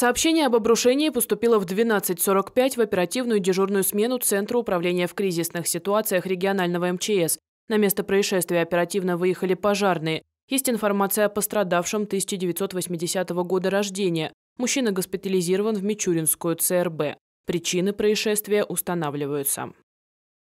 Сообщение об обрушении поступило в 12.45 в оперативную дежурную смену Центра управления в кризисных ситуациях регионального МЧС. На место происшествия оперативно выехали пожарные. Есть информация о пострадавшем 1980 года рождения. Мужчина госпитализирован в Мичуринскую ЦРБ. Причины происшествия устанавливаются.